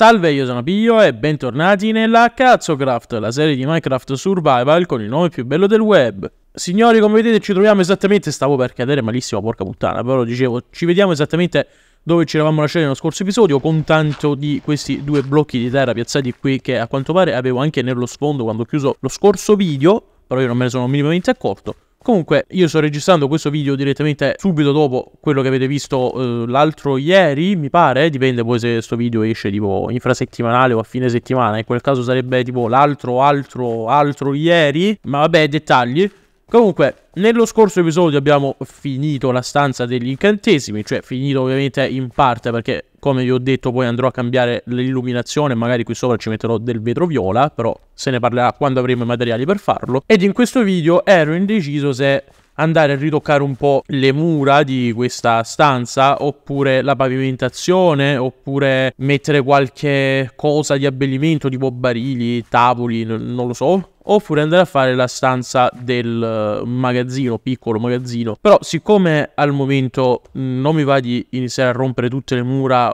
Salve, io sono Pio e bentornati nella Cazzocraft, la serie di Minecraft Survival con il nome più bello del web. Signori, come vedete ci troviamo esattamente, stavo per cadere malissimo, porca puttana, però dicevo, ci vediamo esattamente dove ci eravamo lasciati nello scorso episodio, con tanto di questi due blocchi di terra piazzati qui che a quanto pare avevo anche nello sfondo quando ho chiuso lo scorso video, però io non me ne sono minimamente accorto. Comunque io sto registrando questo video direttamente subito dopo quello che avete visto eh, l'altro ieri, mi pare, dipende poi se questo video esce tipo infrasettimanale o a fine settimana, in quel caso sarebbe tipo l'altro, altro, altro ieri, ma vabbè dettagli. Comunque, nello scorso episodio abbiamo finito la stanza degli incantesimi, cioè finito ovviamente in parte perché come vi ho detto poi andrò a cambiare l'illuminazione magari qui sopra ci metterò del vetro viola però se ne parlerà quando avremo i materiali per farlo ed in questo video ero indeciso se andare a ritoccare un po' le mura di questa stanza oppure la pavimentazione oppure mettere qualche cosa di abbellimento tipo barili, tavoli, non lo so oppure andare a fare la stanza del eh, magazzino, piccolo magazzino. Però siccome al momento mm, non mi va di iniziare a rompere tutte le mura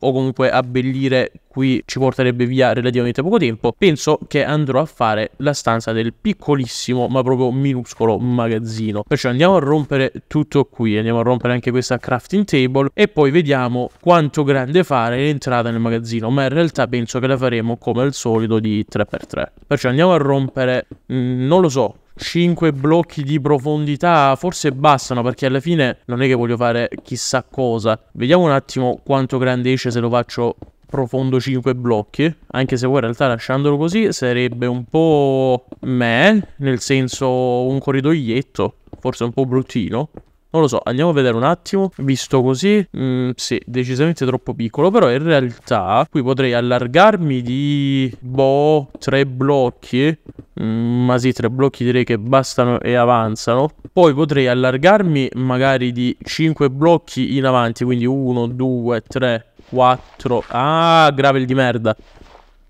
o comunque abbellire qui ci porterebbe via relativamente poco tempo, penso che andrò a fare la stanza del piccolissimo ma proprio minuscolo magazzino. Perciò andiamo a rompere tutto qui, andiamo a rompere anche questa crafting table e poi vediamo quanto grande fare l'entrata nel magazzino, ma in realtà penso che la faremo come al solito di 3x3. Perciò andiamo a rompere, mm, non lo so, 5 blocchi di profondità forse bastano perché alla fine non è che voglio fare chissà cosa. Vediamo un attimo quanto grande esce se lo faccio profondo 5 blocchi, anche se poi in realtà lasciandolo così sarebbe un po' meh, nel senso un corridoietto, forse un po' bruttino. Non lo so, andiamo a vedere un attimo. Visto così, mh, mm, sì, decisamente troppo piccolo. Però in realtà qui potrei allargarmi di, boh, tre blocchi. Mm, ma sì, tre blocchi direi che bastano e avanzano. Poi potrei allargarmi magari di cinque blocchi in avanti. Quindi uno, due, tre, quattro... Ah, gravel di merda.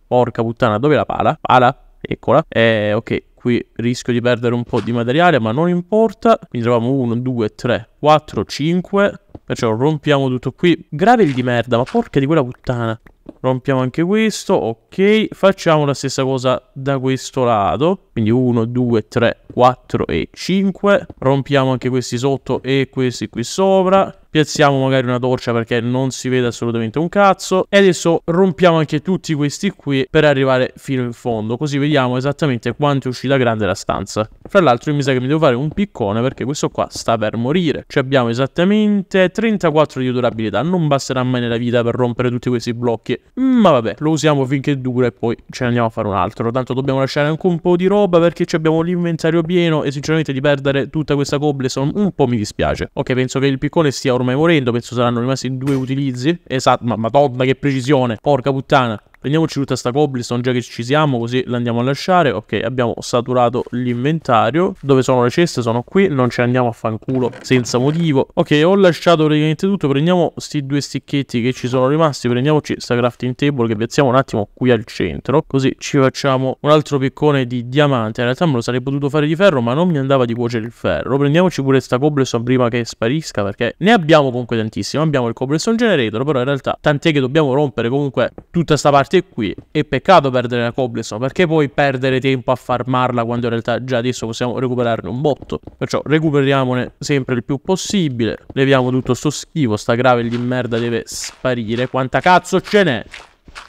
Porca puttana, dove la pala? Pala? Eccola. Eh, ok qui rischio di perdere un po' di materiale, ma non importa. Quindi troviamo 1, 2, 3, 4, 5. Perciò rompiamo tutto qui. Gravel di merda, ma porca di quella puttana. Rompiamo anche questo, ok. Facciamo la stessa cosa da questo lato. Quindi 1, 2, 3, 4 e 5. Rompiamo anche questi sotto e questi qui sopra. Piazziamo magari una torcia perché non si vede assolutamente un cazzo. E adesso rompiamo anche tutti questi qui per arrivare fino in fondo. Così vediamo esattamente quanto è uscita grande la stanza. Fra l'altro mi sa che mi devo fare un piccone perché questo qua sta per morire. Ci abbiamo esattamente 34 di durabilità. Non basterà mai nella vita per rompere tutti questi blocchi serie. Mm, ma vabbè, lo usiamo finché dura e poi ce ne andiamo a fare un altro. Tanto dobbiamo lasciare anche un po' di roba perché abbiamo l'inventario pieno e sinceramente di perdere tutta questa cobblestone un po' mi dispiace. Ok, penso che il piccone stia ormai morendo, penso saranno rimasti due utilizzi. Esatto, ma madonna che precisione, porca puttana. Prendiamoci tutta sta cobblestone già che ci siamo, così la andiamo a lasciare. Ok, abbiamo saturato l'inventario. Dove sono le ceste? Sono qui, non ci andiamo a fanculo senza motivo. Ok, ho lasciato praticamente tutto. Prendiamo questi due sticchetti che ci sono rimasti. Prendiamoci sta crafting table che piazziamo un attimo qui al centro. Così ci facciamo un altro piccone di diamante. In realtà me lo sarei potuto fare di ferro, ma non mi andava di cuocere il ferro. Prendiamoci pure sta cobblestone prima che sparisca, perché ne abbiamo comunque tantissimo. Abbiamo il cobblestone generator, però in realtà tant'è che dobbiamo rompere comunque tutta sta parte parte qui. E peccato perdere la cobblestone, perché poi perdere tempo a farmarla quando in realtà già adesso possiamo recuperarne un botto. Perciò recuperiamone sempre il più possibile. Leviamo tutto sto schifo, sta gravel di merda deve sparire. Quanta cazzo ce n'è?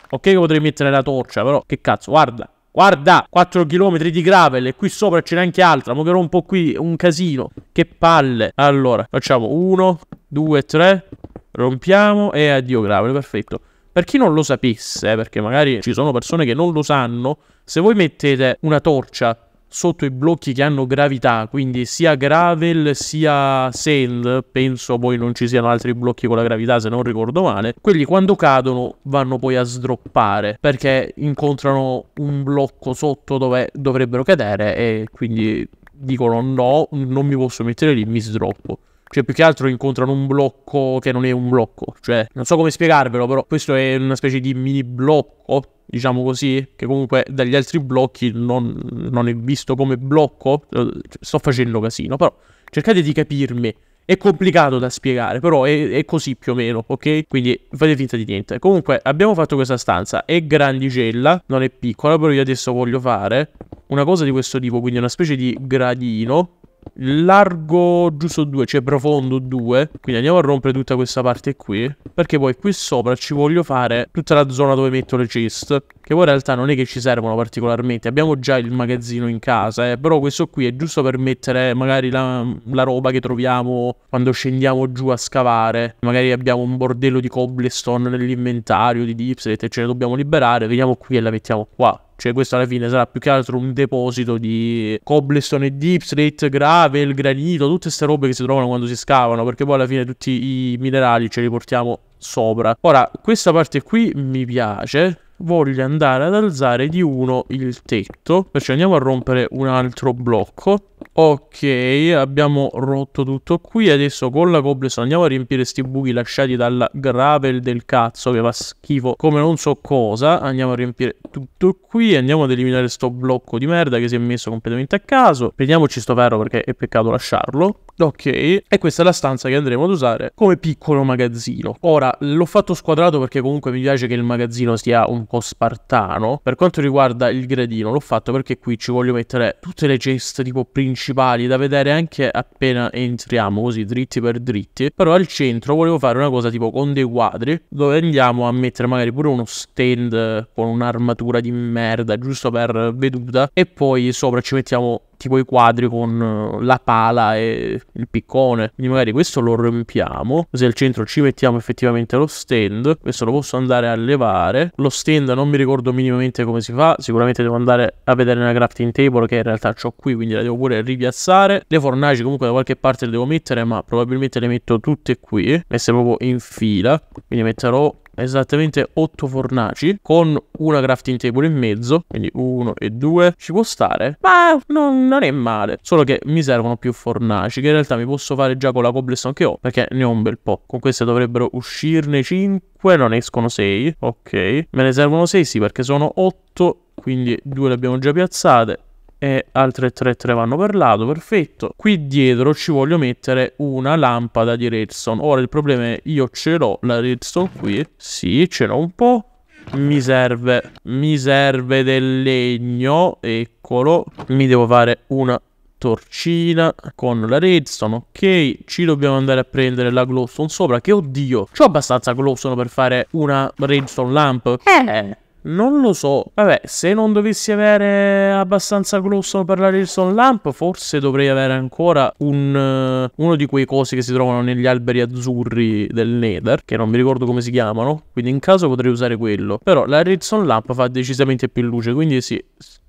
Ok che potrei mettere la torcia, però che cazzo, guarda. Guarda, 4 km di gravel e qui sopra ce n'è anche altra. Mo che rompo qui un casino. Che palle. Allora, facciamo 1, 2, 3. Rompiamo e addio gravel, perfetto. Per chi non lo sapesse, perché magari ci sono persone che non lo sanno, se voi mettete una torcia sotto i blocchi che hanno gravità, quindi sia gravel sia sand, penso poi non ci siano altri blocchi con la gravità se non ricordo male, quelli quando cadono vanno poi a sdroppare perché incontrano un blocco sotto dove dovrebbero cadere e quindi dicono no, non mi posso mettere lì, mi sdroppo. Cioè, più che altro incontrano un blocco che non è un blocco. Cioè, non so come spiegarvelo, però questo è una specie di mini blocco, diciamo così, che comunque dagli altri blocchi non, non è visto come blocco. Eh, sto facendo casino, però cercate di capirmi. È complicato da spiegare, però è, è, così più o meno, ok? Quindi fate finta di niente. Comunque, abbiamo fatto questa stanza. È grandicella, non è piccola, però io adesso voglio fare una cosa di questo tipo, quindi una specie di gradino largo giusto 2, cioè profondo 2. Quindi andiamo a rompere tutta questa parte qui. Perché poi qui sopra ci voglio fare tutta la zona dove metto le chest. Che poi in realtà non è che ci servono particolarmente. Abbiamo già il magazzino in casa, eh, però questo qui è giusto per mettere magari la, la roba che troviamo quando scendiamo giù a scavare. Magari abbiamo un bordello di cobblestone nell'inventario di Dipset e ce ne dobbiamo liberare. Veniamo qui e la mettiamo qua. Cioè, questo alla fine sarà più che altro un deposito di cobblestone e deep straight, gravel, granito, tutte queste robe che si trovano quando si scavano. Perché poi alla fine tutti i minerali ce li portiamo sopra. Ora, questa parte qui mi piace voglio andare ad alzare di uno il tetto. Perciò andiamo a rompere un altro blocco. Ok, abbiamo rotto tutto qui. Adesso con la cobblestone andiamo a riempire questi buchi lasciati dalla gravel del cazzo che fa schifo come non so cosa. Andiamo a riempire tutto qui. Andiamo ad eliminare sto blocco di merda che si è messo completamente a caso. Vediamoci sto ferro perché è peccato lasciarlo. Ok, e questa è la stanza che andremo ad usare come piccolo magazzino. Ora, l'ho fatto squadrato perché comunque mi piace che il magazzino sia un po' spartano. Per quanto riguarda il gradino, l'ho fatto perché qui ci voglio mettere tutte le ceste tipo principali da vedere anche appena entriamo, così dritti per dritti. Però al centro volevo fare una cosa tipo con dei quadri, dove andiamo a mettere magari pure uno stand con un'armatura di merda, giusto per veduta, e poi sopra ci mettiamo tipo i quadri con eh, la pala e il piccone. Quindi magari questo lo riempiamo. Se al centro ci mettiamo effettivamente lo stand, questo lo posso andare a levare. Lo stand non mi ricordo minimamente come si fa, sicuramente devo andare a vedere nella crafting table che in realtà ho qui, quindi la devo pure ripiazzare. Le fornaci comunque da qualche parte le devo mettere, ma probabilmente le metto tutte qui, messe proprio in fila. Quindi metterò esattamente 8 fornaci con una crafting table in mezzo, quindi 1 e 2 ci può stare, ma non, non, è male, solo che mi servono più fornaci che in realtà mi posso fare già con la cobblestone che ho, perché ne ho un bel po', con queste dovrebbero uscirne 5, non escono 6, ok, me ne servono 6 sì perché sono 8 quindi 2 le abbiamo già piazzate e altre 3-3 vanno per lato, perfetto. Qui dietro ci voglio mettere una lampada di redstone. Ora il problema è io ce l'ho la redstone qui. Sì, ce l'ho un po'. Mi serve, mi serve del legno, eccolo. Mi devo fare una torcina con la redstone, ok, ci dobbiamo andare a prendere la glowstone sopra, che oddio, c'ho abbastanza glowstone per fare una redstone lamp? Eh, non lo so. Vabbè, se non dovessi avere abbastanza colossal per la Redstone Lamp, forse dovrei avere ancora un, uh, uno di quei cosi che si trovano negli alberi azzurri del Nether, che non mi ricordo come si chiamano. Quindi in caso potrei usare quello. Però la Redstone Lamp fa decisamente più luce, quindi sì,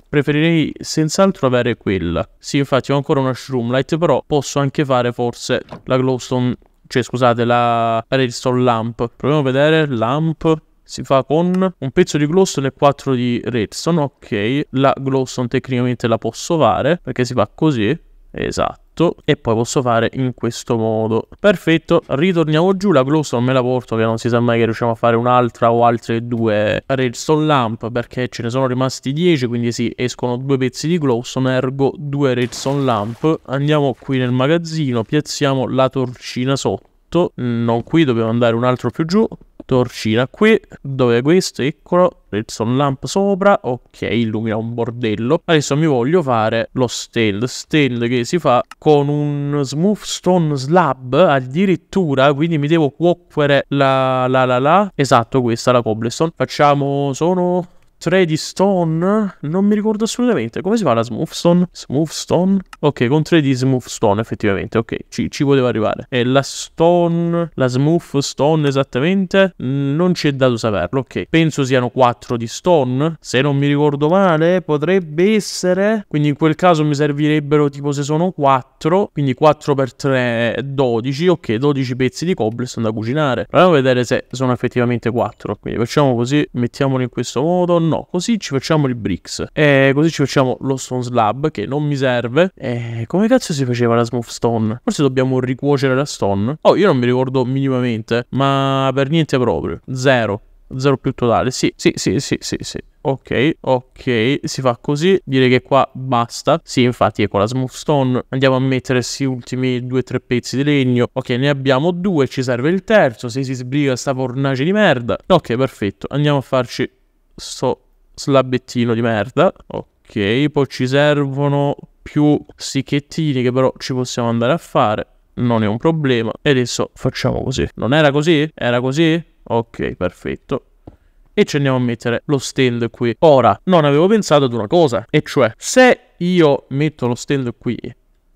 preferirei senz'altro avere quella. Sì, infatti ho ancora una Shroom Light, però posso anche fare forse la Glowstone... Cioè, scusate, la Redstone Lamp. Proviamo a vedere. Lamp si fa con un pezzo di glowstone e 4 di redstone, ok, la glowstone tecnicamente la posso fare, perché si fa così, esatto e poi posso fare in questo modo perfetto ritorniamo giù la glowstone me la porto che non si sa mai che riusciamo a fare un'altra o altre due redstone lamp perché ce ne sono rimasti 10 quindi si sì, escono due pezzi di glowstone ergo due redstone lamp andiamo qui nel magazzino piazziamo la torcina sotto non qui dobbiamo andare un altro più giù torcina qui, dove è questo, eccolo, redstone lamp sopra, ok, illumina un bordello. Adesso mi voglio fare lo stale, stale che si fa con un smooth stone slab addirittura, quindi mi devo cuocere la, la la la, esatto questa la cobblestone. Facciamo, sono 3D Stone? Non mi ricordo assolutamente. Come si fa la Smooth Stone? Smooth Stone? Ok, con 3 di Stone, effettivamente. Ok, ci, ci poteva arrivare. E la Stone, la Smooth Stone esattamente? Mm, non ci è dato saperlo. Ok, penso siano 4 di Stone. Se non mi ricordo male, potrebbe essere. Quindi in quel caso mi servirebbero tipo se sono 4. Quindi 4 per 3 è 12. Ok, 12 pezzi di cobblestone da cucinare. Proviamo a vedere se sono effettivamente 4. Quindi facciamo così. Mettiamolo in questo modo no, così ci facciamo il bricks. E così ci facciamo lo stone slab che non mi serve. E come cazzo si faceva la smooth stone? Forse dobbiamo ricuocere la stone? Oh, io non mi ricordo minimamente, ma per niente proprio. Zero. Zero più totale. Sì, sì, sì, sì, sì, sì. Ok, ok, si fa così. Direi che qua basta. Sì, infatti, ecco la smooth stone. Andiamo a mettere questi ultimi due o tre pezzi di legno. Ok, ne abbiamo due, ci serve il terzo. Se si sbriga sta fornace di merda. Ok, perfetto. Andiamo a farci sto slabettino di merda. Ok, poi ci servono più sicchettini che però ci possiamo andare a fare. Non è un problema. E adesso facciamo così. Non era così? Era così? Ok, perfetto e ci andiamo a mettere lo stand qui. Ora, non avevo pensato ad una cosa, e cioè se io metto lo stand qui,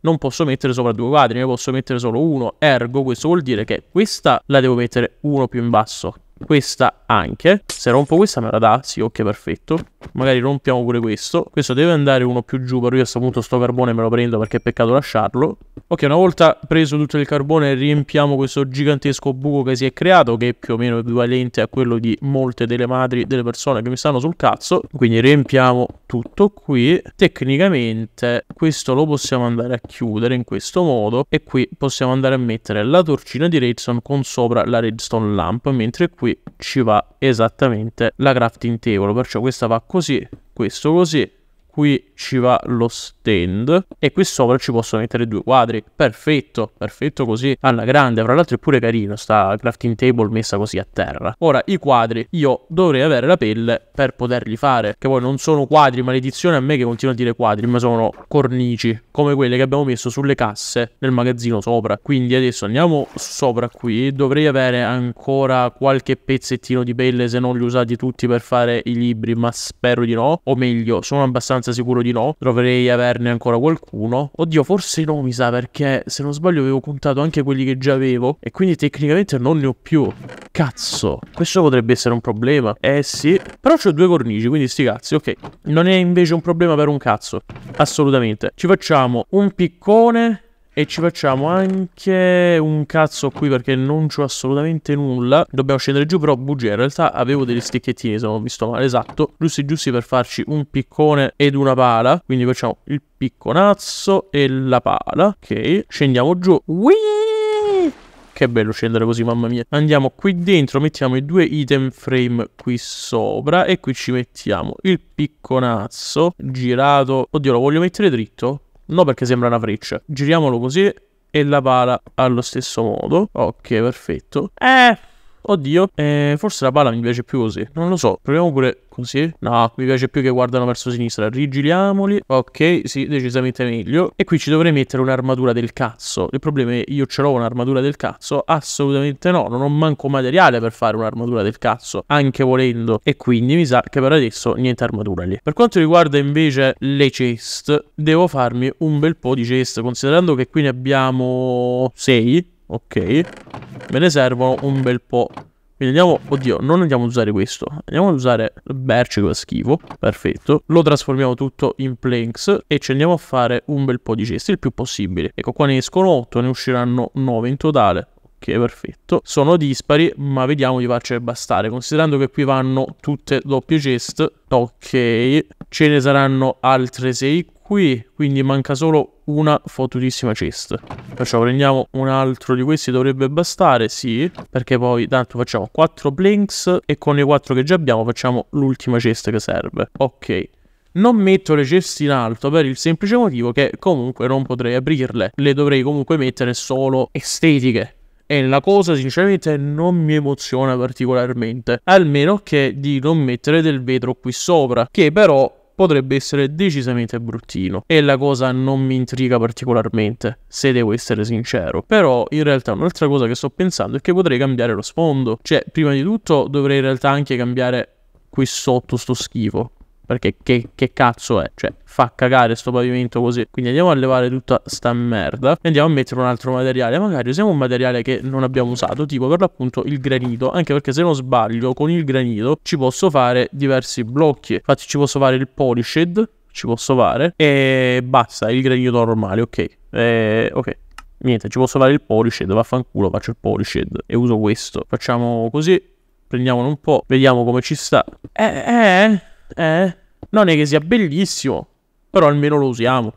non posso mettere sopra due quadri, ne posso mettere solo uno, ergo questo vuol dire che questa la devo mettere uno più in basso questa anche. Se rompo questa me la dà? Sì, ok, perfetto. Magari rompiamo pure questo. Questo deve andare uno più giù, però io a questo punto sto carbone me lo prendo perché è peccato lasciarlo. Ok, una volta preso tutto il carbone riempiamo questo gigantesco buco che si è creato, che è più o meno equivalente a quello di molte delle madri delle persone che mi stanno sul cazzo. Quindi riempiamo tutto qui. Tecnicamente questo lo possiamo andare a chiudere in questo modo e qui possiamo andare a mettere la torcina di redstone con sopra la redstone lamp, mentre qui ci va esattamente la crafting table, perciò questa va così, questo così, qui ci va lo stand e qui sopra ci possono mettere due quadri. Perfetto, perfetto così alla grande. Fra l'altro è pure carino sta crafting table messa così a terra. Ora i quadri io dovrei avere la pelle per poterli fare, che poi non sono quadri, maledizione a me che continuo a dire quadri, ma sono cornici, come quelle che abbiamo messo sulle casse nel magazzino sopra. Quindi adesso andiamo sopra qui, dovrei avere ancora qualche pezzettino di pelle se non li usati tutti per fare i libri, ma spero di no, o meglio, sono abbastanza sicuro di di no. Dovrei averne ancora qualcuno. Oddio, forse no, mi sa, perché se non sbaglio avevo contato anche quelli che già avevo. E quindi tecnicamente non ne ho più. Cazzo, questo potrebbe essere un problema. Eh sì, però ho due cornici, quindi sti cazzi, ok. Non è invece un problema per un cazzo. Assolutamente. Ci facciamo un piccone e ci facciamo anche un cazzo qui perché non c'ho assolutamente nulla. Dobbiamo scendere giù, però bugia. In realtà avevo degli stecchettini, se non vi sto male, esatto. Giusti giusti per farci un piccone ed una pala. Quindi facciamo il picconazzo e la pala. Ok, scendiamo giù. Whee! Che bello scendere così, mamma mia. Andiamo qui dentro, mettiamo i due item frame qui sopra e qui ci mettiamo il picconazzo girato. Oddio, lo voglio mettere dritto? No, perché sembra una freccia. Giriamolo così e la pala allo stesso modo. Ok, perfetto. Eh... Oddio, eh, forse la palla mi piace più così. Non lo so. Proviamo pure così. No, mi piace più che guardano verso sinistra. Rigiriamoli. Ok, sì, decisamente meglio. E qui ci dovrei mettere un'armatura del cazzo. Il problema è io ce l'ho un'armatura del cazzo? Assolutamente no. Non ho manco materiale per fare un'armatura del cazzo. Anche volendo. E quindi mi sa che per adesso niente armatura lì. Per quanto riguarda invece le chest, devo farmi un bel po' di chest. Considerando che qui ne abbiamo 6 Ok. Me ne servono un bel po'. Quindi andiamo... Oddio, non andiamo ad usare questo. Andiamo ad usare il berce che fa schifo. Perfetto. Lo trasformiamo tutto in planks e ci andiamo a fare un bel po' di cesti, il più possibile. Ecco, qua ne escono 8, ne usciranno 9 in totale. Ok, perfetto. Sono dispari, ma vediamo di farcele bastare. Considerando che qui vanno tutte doppie chest. Ok. Ce ne saranno altre 6 qui. Quindi manca solo una fottutissima chest. Facciamo, prendiamo un altro di questi, dovrebbe bastare, sì, perché poi tanto facciamo 4 blinks e con i 4 che già abbiamo facciamo l'ultima cesta che serve. Ok. Non metto le ceste in alto per il semplice motivo che comunque non potrei aprirle, le dovrei comunque mettere solo estetiche. E la cosa sinceramente non mi emoziona particolarmente, almeno che di non mettere del vetro qui sopra, che però potrebbe essere decisamente bruttino e la cosa non mi intriga particolarmente, se devo essere sincero. Però in realtà un'altra cosa che sto pensando è che potrei cambiare lo sfondo, cioè prima di tutto dovrei in realtà anche cambiare qui sotto sto schifo, perché che, che, cazzo è? Cioè, fa cagare sto pavimento così. Quindi andiamo a levare tutta sta merda e andiamo a mettere un altro materiale. Magari usiamo un materiale che non abbiamo usato, tipo per l'appunto il granito. Anche perché se non sbaglio, con il granito ci posso fare diversi blocchi. Infatti ci posso fare il polished, ci posso fare. E basta, il granito normale, ok. E, ok, niente, ci posso fare il polished, vaffanculo, faccio il polished e uso questo. Facciamo così, prendiamolo un po', vediamo come ci sta. Eh, eh, eh, non è che sia bellissimo, però almeno lo usiamo.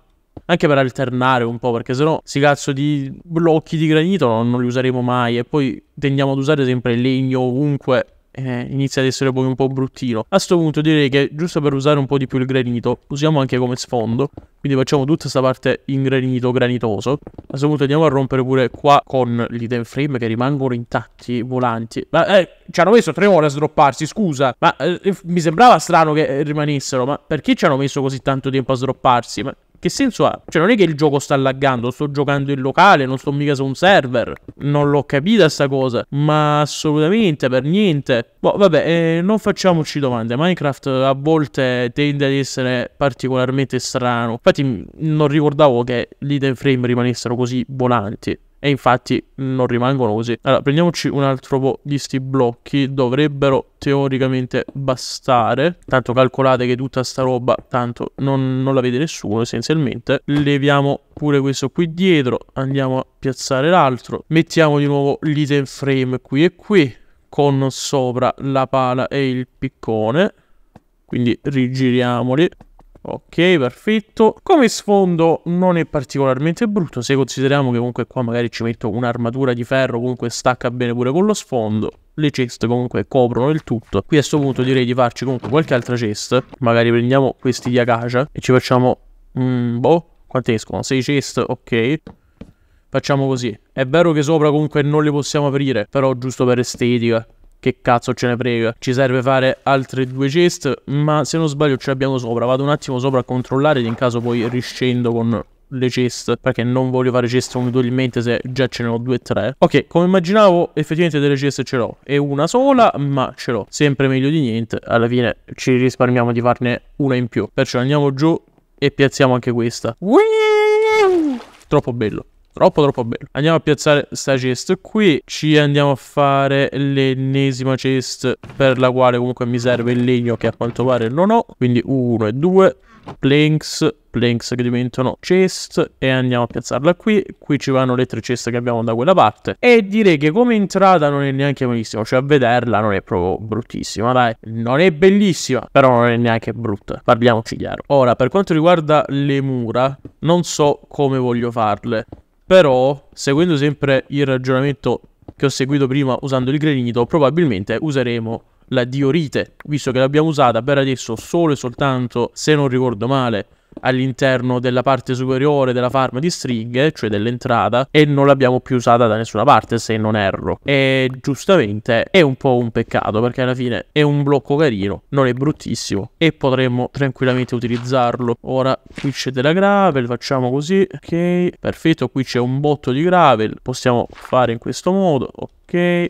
Anche per alternare un po', perché sennò si cazzo di blocchi di granito non, non li useremo mai e poi tendiamo ad usare sempre il legno ovunque eh, inizia ad essere poi un po' bruttino. A questo punto direi che giusto per usare un po' di più il granito, usiamo anche come sfondo, quindi facciamo tutta questa parte in granito, granitoso. A questo punto andiamo a rompere pure qua con l'idem frame che rimangono intatti, volanti. Ma eh, ci hanno messo tre ore a sdropparsi, scusa. Ma eh, mi sembrava strano che rimanessero, ma perché ci hanno messo così tanto tempo a sdropparsi? Ma che senso ha? Cioè, non è che il gioco sta laggando, sto giocando in locale, non sto mica su un server. Non l'ho capita sta cosa, ma assolutamente per niente. Boh, vabbè, eh, non facciamoci domande. Minecraft a volte tende ad essere particolarmente strano. Infatti, non ricordavo che l'idea frame rimanessero così volanti e infatti non rimangono così. Allora, prendiamoci un altro po' di sti blocchi, dovrebbero teoricamente bastare, tanto calcolate che tutta sta roba, tanto non, non la vede nessuno essenzialmente. Leviamo pure questo qui dietro, andiamo a piazzare l'altro, mettiamo di nuovo l'item frame qui e qui, con sopra la pala e il piccone, quindi rigiriamoli Ok, perfetto. Come sfondo non è particolarmente brutto, se consideriamo che comunque qua magari ci metto un'armatura di ferro, comunque stacca bene pure con lo sfondo. Le ceste comunque coprono il tutto. Qui a questo punto direi di farci comunque qualche altra cesta. Magari prendiamo questi di Acacia e ci facciamo... Mm, boh, quante escono? 6 ceste, ok. Facciamo così. È vero che sopra comunque non le possiamo aprire, però giusto per estetica che cazzo ce ne frega. Ci serve fare altre due chest, ma se non sbaglio ce l'abbiamo sopra. Vado un attimo sopra a controllare, in caso poi riscendo con le chest perché non voglio fare ceste inutilmente se già ce ne ho due o tre ok come immaginavo effettivamente delle chest ce l'ho e una sola ma ce l'ho sempre meglio di niente alla fine ci risparmiamo di farne una in più perciò andiamo giù e piazziamo anche questa troppo bello Troppo troppo bello. Andiamo a piazzare sta chest qui. Ci andiamo a fare l'ennesima chest per la quale comunque mi serve il legno che a quanto pare non ho. Quindi uno e due Planks, planks che diventano chest e andiamo a piazzarla qui. Qui ci vanno le tre ceste che abbiamo da quella parte. E direi che come entrata non è neanche malissimo, cioè a vederla non è proprio bruttissima, dai. Non è bellissima, però non è neanche brutta, parliamoci chiaro. Ora, per quanto riguarda le mura, non so come voglio farle. Però, seguendo sempre il ragionamento che ho seguito prima usando il granito, probabilmente useremo la diorite, visto che l'abbiamo usata per adesso solo e soltanto, se non ricordo male, all'interno della parte superiore della farm di stringhe, cioè dell'entrata, e non l'abbiamo più usata da nessuna parte, se non erro. E giustamente è un po' un peccato, perché alla fine è un blocco carino, non è bruttissimo, e potremmo tranquillamente utilizzarlo. Ora qui c'è della gravel, facciamo così, ok, perfetto, qui c'è un botto di gravel, possiamo fare in questo modo, ok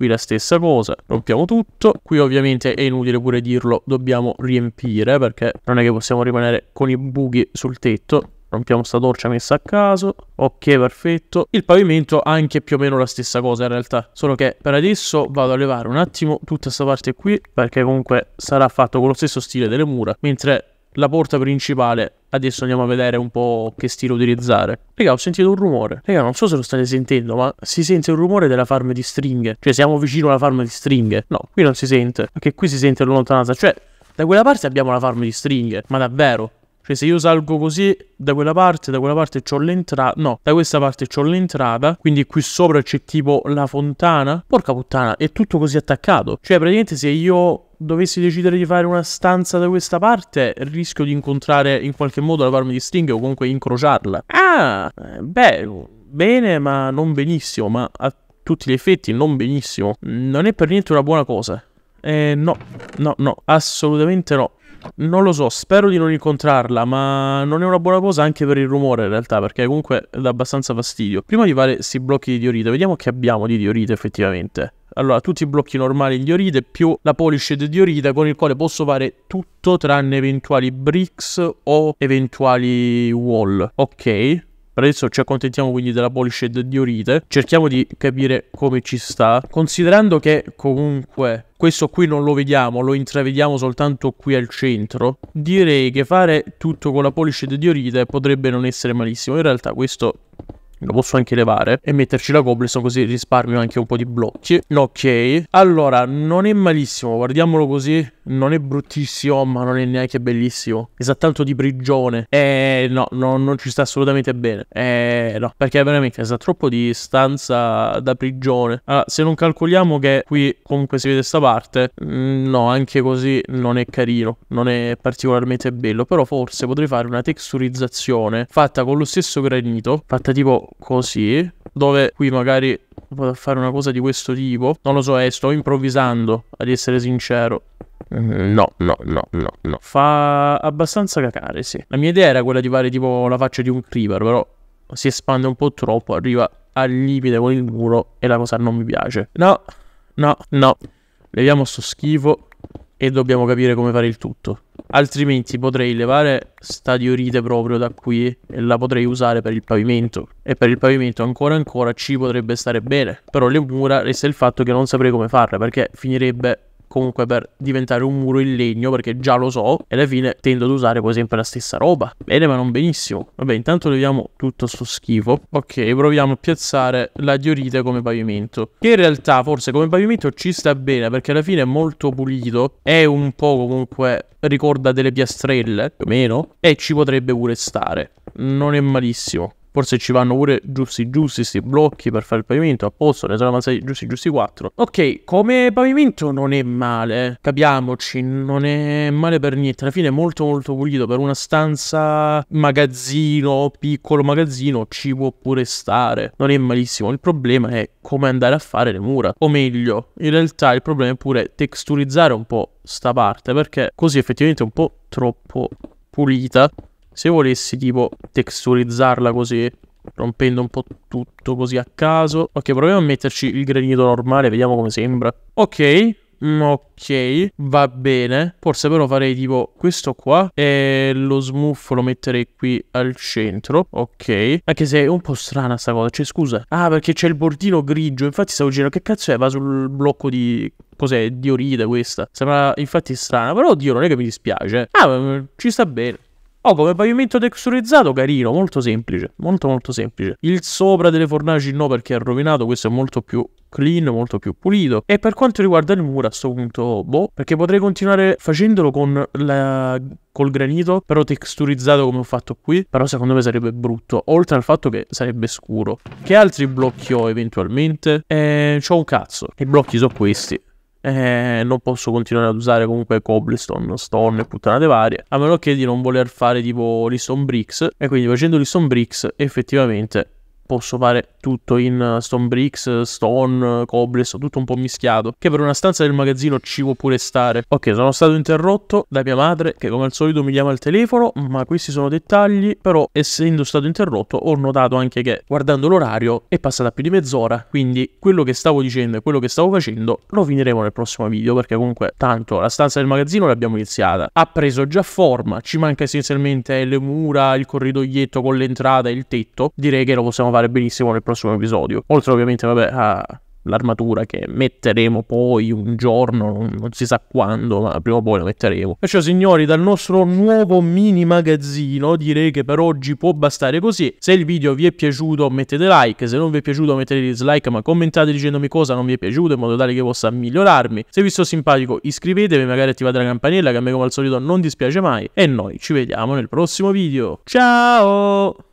qui la stessa cosa, rompiamo tutto, qui ovviamente è inutile pure dirlo, dobbiamo riempire perché non è che possiamo rimanere con i buchi sul tetto, rompiamo sta torcia messa a caso, ok perfetto, il pavimento anche più o meno la stessa cosa in realtà, solo che per adesso vado a levare un attimo tutta questa parte qui perché comunque sarà fatto con lo stesso stile delle mura, mentre la porta principale. Adesso andiamo a vedere un po' che stile utilizzare. Raga, ho sentito un rumore. Raga, non so se lo state sentendo, ma si sente un rumore della farm di stringhe. Cioè, siamo vicino alla farm di stringhe. No, qui non si sente. Perché qui si sente la lontananza. Cioè, da quella parte abbiamo la farm di stringhe. Ma davvero? Cioè, se io salgo così da quella parte, da quella parte c'ho l'entrata. No, da questa parte c'ho l'entrata. Quindi qui sopra c'è tipo la fontana. Porca puttana, è tutto così attaccato. Cioè, praticamente se io dovessi decidere di fare una stanza da questa parte, rischio di incontrare in qualche modo la farma di stringhe o comunque incrociarla. Ah, eh, beh, bene, ma non benissimo, ma a tutti gli effetti non benissimo. Non è per niente una buona cosa. Eh, no, no, no, assolutamente no. Non lo so, spero di non incontrarla, ma non è una buona cosa anche per il rumore in realtà, perché comunque dà abbastanza fastidio. Prima di fare questi blocchi di diorite, vediamo che abbiamo di diorite effettivamente. Allora, tutti i blocchi normali di diorite più la polished diorita con il quale posso fare tutto tranne eventuali bricks o eventuali wall. Ok, per adesso ci accontentiamo quindi della polished diorite. Cerchiamo di capire come ci sta. Considerando che comunque questo qui non lo vediamo, lo intravediamo soltanto qui al centro, direi che fare tutto con la polished diorite potrebbe non essere malissimo. In realtà questo lo posso anche levare e metterci la cobblestone così risparmio anche un po' di blocchi. Ok, allora non è malissimo, guardiamolo così non è bruttissimo, ma non è neanche bellissimo. È tanto di prigione. E eh, no, no, non ci sta assolutamente bene. E eh, no, perché veramente sta troppo di stanza da prigione. Allora, se non calcoliamo che qui comunque si vede sta parte, mm, no, anche così non è carino, non è particolarmente bello. Però forse potrei fare una texturizzazione fatta con lo stesso granito, fatta tipo così, dove qui magari vado a fare una cosa di questo tipo. Non lo so, eh, sto improvvisando, ad essere sincero. No, no, no, no, no. Fa abbastanza cacare, sì. La mia idea era quella di fare tipo la faccia di un creeper, però si espande un po' troppo, arriva al limite con il muro e la cosa non mi piace. No, no, no. Leviamo sto schifo e dobbiamo capire come fare il tutto. Altrimenti potrei levare sta diorite proprio da qui e la potrei usare per il pavimento. E per il pavimento ancora ancora ci potrebbe stare bene. Però le mura resta il fatto che non saprei come farle perché finirebbe comunque per diventare un muro in legno perché già lo so e alla fine tendo ad usare poi sempre la stessa roba. Bene ma non benissimo. Vabbè intanto leviamo tutto sto schifo. Ok proviamo a piazzare la diorite come pavimento. Che in realtà forse come pavimento ci sta bene perché alla fine è molto pulito. È un po' comunque ricorda delle piastrelle più o meno e ci potrebbe pure stare. Non è malissimo. Forse ci vanno pure giusti giusti sti blocchi per fare il pavimento, a posto, ne sono avanzati giusti giusti 4. Ok, come pavimento non è male, capiamoci, non è male per niente. Alla fine è molto molto pulito, per una stanza, magazzino, piccolo magazzino, ci può pure stare. Non è malissimo, il problema è come andare a fare le mura. O meglio, in realtà il problema è pure texturizzare un po' sta parte, perché così effettivamente è un po' troppo pulita se volessi tipo texturizzarla così, rompendo un po' tutto così a caso. Ok, proviamo a metterci il granito normale, vediamo come sembra. Ok, mm, ok, va bene. Forse però farei tipo questo qua e lo smuffo lo metterei qui al centro. Ok, anche se è un po' strana sta cosa, cioè scusa. Ah, perché c'è il bordino grigio, infatti stavo girando, che cazzo è? Va sul blocco di cos'è? Dioride questa. Sembra infatti strana, però oddio, non è che mi dispiace. Ah, mm, ci sta bene. Oh, come pavimento texturizzato, carino, molto semplice, molto molto semplice. Il sopra delle fornaci no perché è rovinato, questo è molto più clean, molto più pulito. E per quanto riguarda il muro, a questo punto, boh, perché potrei continuare facendolo con la... col granito, però texturizzato come ho fatto qui, però secondo me sarebbe brutto, oltre al fatto che sarebbe scuro. Che altri blocchi ho eventualmente? Eh, c'ho un cazzo. I blocchi sono questi eh, non posso continuare ad usare comunque cobblestone, stone e puttanate varie, a meno che di non voler fare tipo listone bricks e quindi facendo listone bricks effettivamente posso fare tutto in eh, stone bricks, eh, stone, eh, cobblestone, tutto un po' mischiato, che per una stanza del magazzino ci può pure stare. Ok, sono stato interrotto da mia madre che come al solito mi chiama al telefono, ma questi sono dettagli, però essendo stato interrotto ho notato anche che guardando l'orario è passata più di mezz'ora, quindi quello che stavo dicendo e quello che stavo facendo lo finiremo nel prossimo video perché comunque tanto la stanza del magazzino l'abbiamo iniziata, ha preso già forma, ci manca essenzialmente le mura, il corridoietto con l'entrata e il tetto, direi che lo possiamo fare benissimo nel prossimo video prossimo episodio. Oltre ovviamente, vabbè, a l'armatura che metteremo poi un giorno, non si sa quando, ma prima o poi la metteremo. Perciò signori, dal nostro nuovo mini magazzino direi che per oggi può bastare così. Se il video vi è piaciuto mettete like, se non vi è piaciuto mettete dislike, ma commentate dicendomi cosa non vi è piaciuto in modo tale che possa migliorarmi. Se vi sto simpatico iscrivetevi, magari attivate la campanella che a me come al solito non dispiace mai e noi ci vediamo nel prossimo video. Ciao!